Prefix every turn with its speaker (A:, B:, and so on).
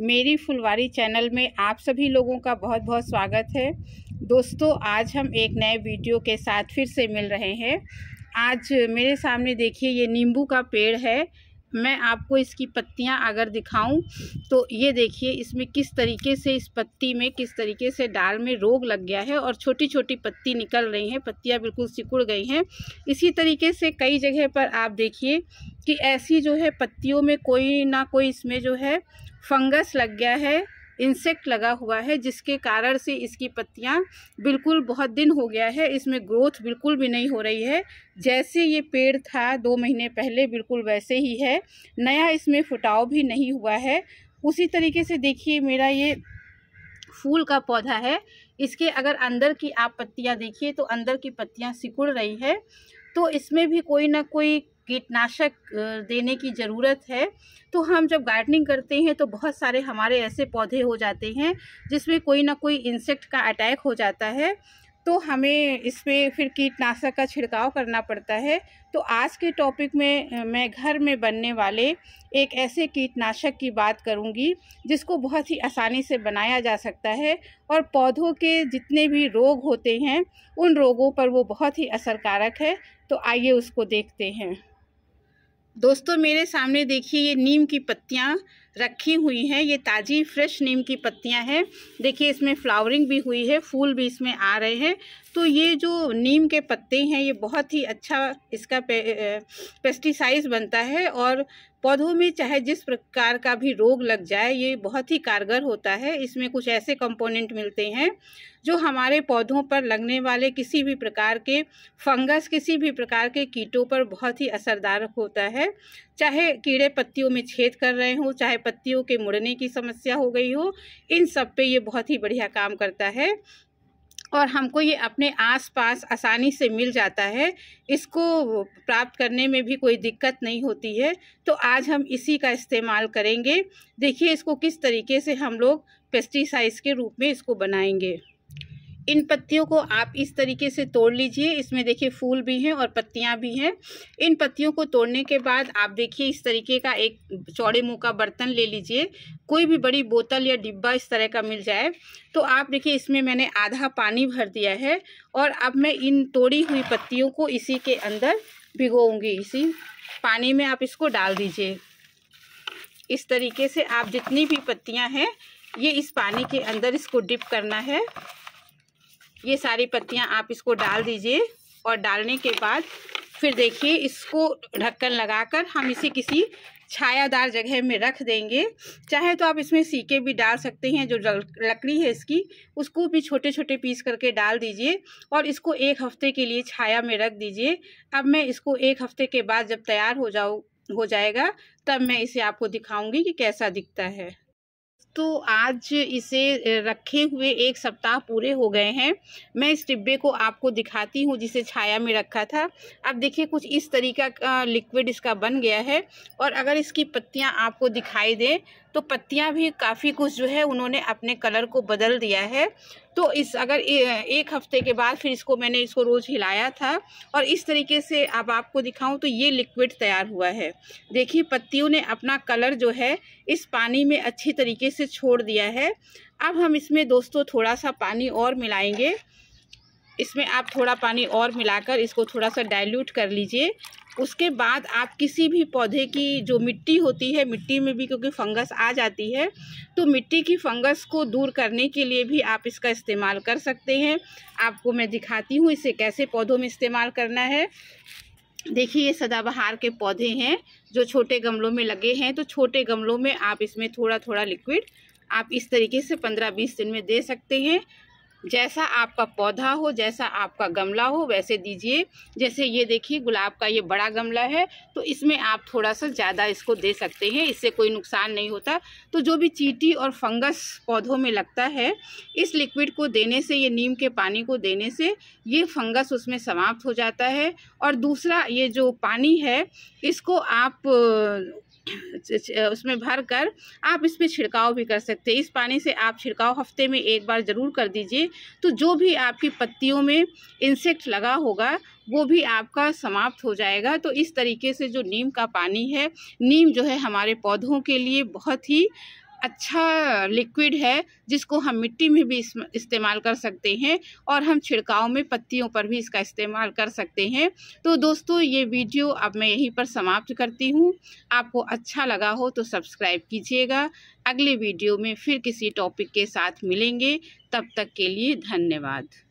A: मेरी फुलवारी चैनल में आप सभी लोगों का बहुत बहुत स्वागत है दोस्तों आज हम एक नए वीडियो के साथ फिर से मिल रहे हैं आज मेरे सामने देखिए ये नींबू का पेड़ है मैं आपको इसकी पत्तियां अगर दिखाऊं तो ये देखिए इसमें किस तरीके से इस पत्ती में किस तरीके से डाल में रोग लग गया है और छोटी छोटी पत्ती निकल रही हैं पत्तियां बिल्कुल सिकुड़ गई हैं इसी तरीके से कई जगह पर आप देखिए कि ऐसी जो है पत्तियों में कोई ना कोई इसमें जो है फंगस लग गया है इंसेक्ट लगा हुआ है जिसके कारण से इसकी पत्तियां बिल्कुल बहुत दिन हो गया है इसमें ग्रोथ बिल्कुल भी नहीं हो रही है जैसे ये पेड़ था दो महीने पहले बिल्कुल वैसे ही है नया इसमें फुटाव भी नहीं हुआ है उसी तरीके से देखिए मेरा ये फूल का पौधा है इसके अगर अंदर की आप पत्तियाँ देखिए तो अंदर की पत्तियाँ सिकुड़ रही है तो इसमें भी कोई ना कोई कीटनाशक देने की ज़रूरत है तो हम जब गार्डनिंग करते हैं तो बहुत सारे हमारे ऐसे पौधे हो जाते हैं जिसमें कोई ना कोई इंसेक्ट का अटैक हो जाता है तो हमें इस पर फिर कीटनाशक का छिड़काव करना पड़ता है तो आज के टॉपिक में मैं घर में बनने वाले एक ऐसे कीटनाशक की बात करूंगी जिसको बहुत ही आसानी से बनाया जा सकता है और पौधों के जितने भी रोग होते हैं उन रोगों पर वो बहुत ही असरकारक है तो आइए उसको देखते हैं दोस्तों मेरे सामने देखिए ये नीम की पत्तियाँ रखी हुई हैं ये ताज़ी फ्रेश नीम की पत्तियाँ हैं देखिए इसमें फ्लावरिंग भी हुई है फूल भी इसमें आ रहे हैं तो ये जो नीम के पत्ते हैं ये बहुत ही अच्छा इसका पे, पेस्टिसाइज बनता है और पौधों में चाहे जिस प्रकार का भी रोग लग जाए ये बहुत ही कारगर होता है इसमें कुछ ऐसे कंपोनेंट मिलते हैं जो हमारे पौधों पर लगने वाले किसी भी प्रकार के फंगस किसी भी प्रकार के कीटों पर बहुत ही असरदार होता है चाहे कीड़े पत्तियों में छेद कर रहे हों चाहे पत्तियों के मुड़ने की समस्या हो गई हो इन सब पे ये बहुत ही बढ़िया काम करता है और हमको ये अपने आसपास आसानी से मिल जाता है इसको प्राप्त करने में भी कोई दिक्कत नहीं होती है तो आज हम इसी का इस्तेमाल करेंगे देखिए इसको किस तरीके से हम लोग पेस्टिसाइड्स के रूप में इसको बनाएंगे इन पत्तियों को आप इस तरीके से तोड़ लीजिए इसमें देखिए फूल भी हैं और पत्तियां भी हैं इन पत्तियों को तोड़ने के बाद आप देखिए इस तरीके का एक चौड़े मुँह का बर्तन ले लीजिए कोई भी बड़ी बोतल या डिब्बा इस तरह का मिल जाए तो आप देखिए इसमें मैंने आधा पानी भर दिया है और अब मैं इन तोड़ी हुई पत्तियों को इसी के अंदर भिगोऊँगी इसी पानी में आप इसको डाल दीजिए इस तरीके से आप जितनी भी पत्तियां हैं ये इस पानी के अंदर इसको डिप करना है ये सारी पत्तियां आप इसको डाल दीजिए और डालने के बाद फिर देखिए इसको ढक्कन लगाकर हम इसे किसी छायादार जगह में रख देंगे चाहे तो आप इसमें सीके भी डाल सकते हैं जो लकड़ी है इसकी उसको भी छोटे छोटे पीस करके डाल दीजिए और इसको एक हफ्ते के लिए छाया में रख दीजिए अब मैं इसको एक हफ्ते के बाद जब तैयार हो जाऊँ हो जाएगा तब मैं इसे आपको दिखाऊंगी कि कैसा दिखता है दोस्तों आज इसे रखे हुए एक सप्ताह पूरे हो गए हैं मैं इस डिब्बे को आपको दिखाती हूँ जिसे छाया में रखा था अब देखिए कुछ इस तरीका का लिक्विड इसका बन गया है और अगर इसकी पत्तियाँ आपको दिखाई दें तो पत्तियाँ भी काफ़ी कुछ जो है उन्होंने अपने कलर को बदल दिया है तो इस अगर एक हफ्ते के बाद फिर इसको मैंने इसको रोज़ हिलाया था और इस तरीके से अब आपको दिखाऊं तो ये लिक्विड तैयार हुआ है देखिए पत्तियों ने अपना कलर जो है इस पानी में अच्छी तरीके से छोड़ दिया है अब हम इसमें दोस्तों थोड़ा सा पानी और मिलाएंगे इसमें आप थोड़ा पानी और मिलाकर इसको थोड़ा सा डाइल्यूट कर लीजिए उसके बाद आप किसी भी पौधे की जो मिट्टी होती है मिट्टी में भी क्योंकि फंगस आ जाती है तो मिट्टी की फंगस को दूर करने के लिए भी आप इसका इस्तेमाल कर सकते हैं आपको मैं दिखाती हूँ इसे कैसे पौधों में इस्तेमाल करना है देखिए ये सदाबहार के पौधे हैं जो छोटे गमलों में लगे हैं तो छोटे गमलों में आप इसमें थोड़ा थोड़ा लिक्विड आप इस तरीके से पंद्रह बीस दिन में दे सकते हैं जैसा आपका पौधा हो जैसा आपका गमला हो वैसे दीजिए जैसे ये देखिए गुलाब का ये बड़ा गमला है तो इसमें आप थोड़ा सा ज़्यादा इसको दे सकते हैं इससे कोई नुकसान नहीं होता तो जो भी चीटी और फंगस पौधों में लगता है इस लिक्विड को देने से ये नीम के पानी को देने से ये फंगस उसमें समाप्त हो जाता है और दूसरा ये जो पानी है इसको आप उसमें भर कर आप इस पर छिड़काव भी कर सकते हैं इस पानी से आप छिड़काव हफ्ते में एक बार ज़रूर कर दीजिए तो जो भी आपकी पत्तियों में इंसेक्ट लगा होगा वो भी आपका समाप्त हो जाएगा तो इस तरीके से जो नीम का पानी है नीम जो है हमारे पौधों के लिए बहुत ही अच्छा लिक्विड है जिसको हम मिट्टी में भी इस्तेमाल कर सकते हैं और हम छिड़काव में पत्तियों पर भी इसका इस्तेमाल कर सकते हैं तो दोस्तों ये वीडियो अब मैं यहीं पर समाप्त करती हूँ आपको अच्छा लगा हो तो सब्सक्राइब कीजिएगा अगले वीडियो में फिर किसी टॉपिक के साथ मिलेंगे तब तक के लिए धन्यवाद